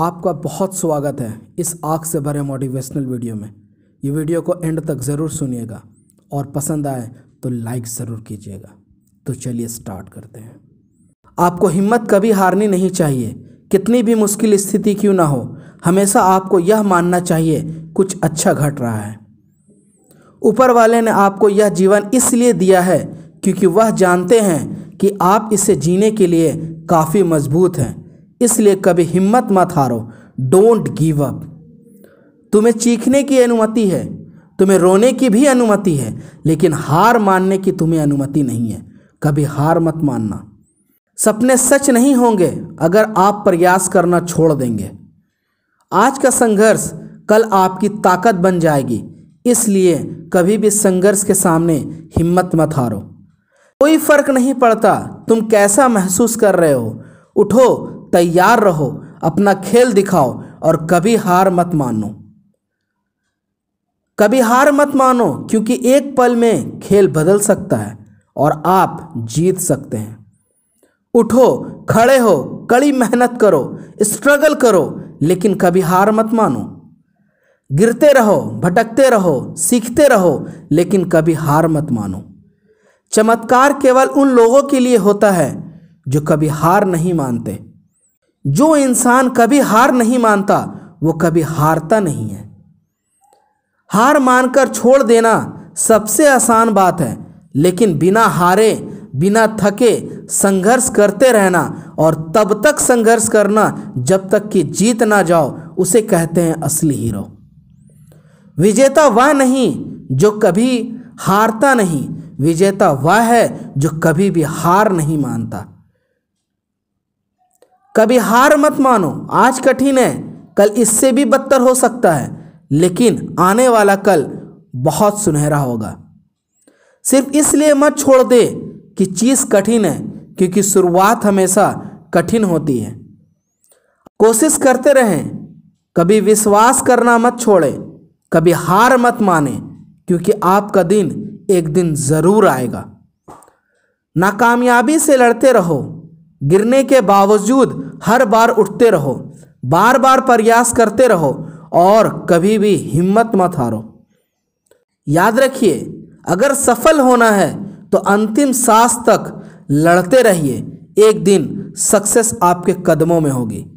आपका बहुत स्वागत है इस आग से भरे मोटिवेशनल वीडियो में ये वीडियो को एंड तक ज़रूर सुनिएगा और पसंद आए तो लाइक ज़रूर कीजिएगा तो चलिए स्टार्ट करते हैं आपको हिम्मत कभी हारनी नहीं चाहिए कितनी भी मुश्किल स्थिति क्यों ना हो हमेशा आपको यह मानना चाहिए कुछ अच्छा घट रहा है ऊपर वाले ने आपको यह जीवन इसलिए दिया है क्योंकि वह जानते हैं कि आप इसे जीने के लिए काफ़ी मजबूत हैं इसलिए कभी हिम्मत मत हारो डोंट गिव अप तुम्हें चीखने की अनुमति है तुम्हें रोने की भी अनुमति है लेकिन हार मानने की तुम्हें अनुमति नहीं है कभी हार मत मानना सपने सच नहीं होंगे अगर आप प्रयास करना छोड़ देंगे आज का संघर्ष कल आपकी ताकत बन जाएगी इसलिए कभी भी संघर्ष के सामने हिम्मत मत हारो कोई फर्क नहीं पड़ता तुम कैसा महसूस कर रहे हो उठो तैयार रहो अपना खेल दिखाओ और कभी हार मत मानो कभी हार मत मानो क्योंकि एक पल में खेल बदल सकता है और आप जीत सकते हैं उठो खड़े हो कड़ी मेहनत करो स्ट्रगल करो लेकिन कभी हार मत मानो गिरते रहो भटकते रहो सीखते रहो लेकिन कभी हार मत मानो चमत्कार केवल उन लोगों के लिए होता है जो कभी हार नहीं मानते जो इंसान कभी हार नहीं मानता वो कभी हारता नहीं है हार मानकर छोड़ देना सबसे आसान बात है लेकिन बिना हारे बिना थके संघर्ष करते रहना और तब तक संघर्ष करना जब तक कि जीत ना जाओ उसे कहते हैं असली हीरो विजेता वह नहीं जो कभी हारता नहीं विजेता वह है जो कभी भी हार नहीं मानता कभी हार मत मानो आज कठिन है कल इससे भी बदतर हो सकता है लेकिन आने वाला कल बहुत सुनहरा होगा सिर्फ इसलिए मत छोड़ दे कि चीज़ कठिन है क्योंकि शुरुआत हमेशा कठिन होती है कोशिश करते रहें कभी विश्वास करना मत छोड़ें कभी हार मत माने क्योंकि आपका दिन एक दिन ज़रूर आएगा नाकामयाबी से लड़ते रहो गिरने के बावजूद हर बार उठते रहो बार बार प्रयास करते रहो और कभी भी हिम्मत मत हारो याद रखिए अगर सफल होना है तो अंतिम सांस तक लड़ते रहिए एक दिन सक्सेस आपके कदमों में होगी